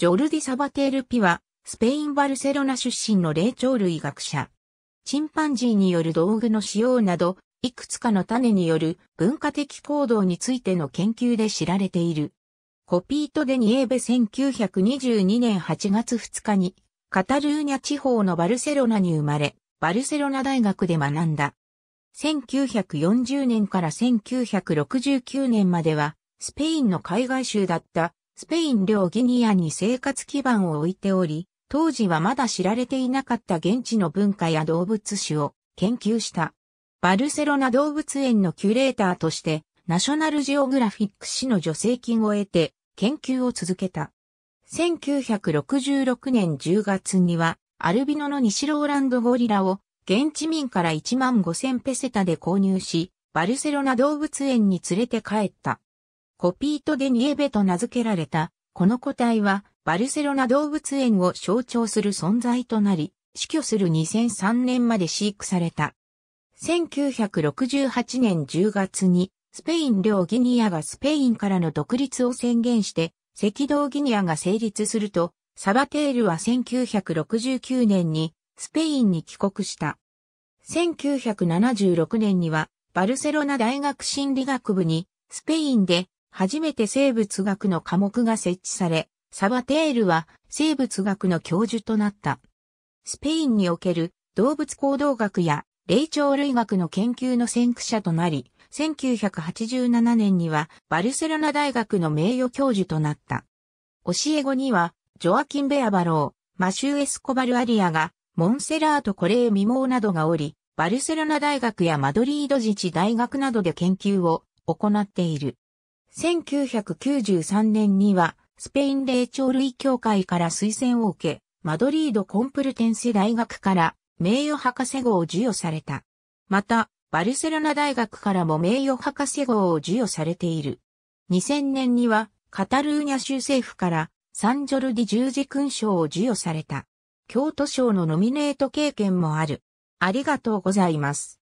ジョルディ・サバテール・ピは、スペイン・バルセロナ出身の霊長類学者。チンパンジーによる道具の使用など、いくつかの種による文化的行動についての研究で知られている。コピート・デ・ニエーベ1922年8月2日に、カタルーニャ地方のバルセロナに生まれ、バルセロナ大学で学んだ。1940年から1969年までは、スペインの海外州だったスペイン領ギニアに生活基盤を置いており、当時はまだ知られていなかった現地の文化や動物史を研究した。バルセロナ動物園のキュレーターとして、ナショナルジオグラフィック誌の助成金を得て、研究を続けた。1966年10月には、アルビノの西ローランドゴリラを、現地民から1万5000ペセタで購入し、バルセロナ動物園に連れて帰った。コピート・デ・ニエベと名付けられた、この個体は、バルセロナ動物園を象徴する存在となり、死去する2003年まで飼育された。1968年10月に、スペイン領ギニアがスペインからの独立を宣言して、赤道ギニアが成立すると、サバテールは1969年にスペインに帰国した。1976年にはバルセロナ大学心理学部にスペインで初めて生物学の科目が設置され、サバテールは生物学の教授となった。スペインにおける動物行動学や霊長類学の研究の先駆者となり、1987年にはバルセロナ大学の名誉教授となった。教え子には、ジョアキン・ベアバロー、マシュー・エスコバル・アリアが、モンセラート・コレー・ミモーなどがおり、バルセロナ大学やマドリード自治大学などで研究を行っている。1993年には、スペイン霊長類協会から推薦を受け、マドリードコンプルテンセ大学から名誉博士号を授与された。また、バルセロナ大学からも名誉博士号を授与されている。2000年には、カタルーニャ州政府からサンジョルディ十字勲章を授与された。京都賞のノミネート経験もある。ありがとうございます。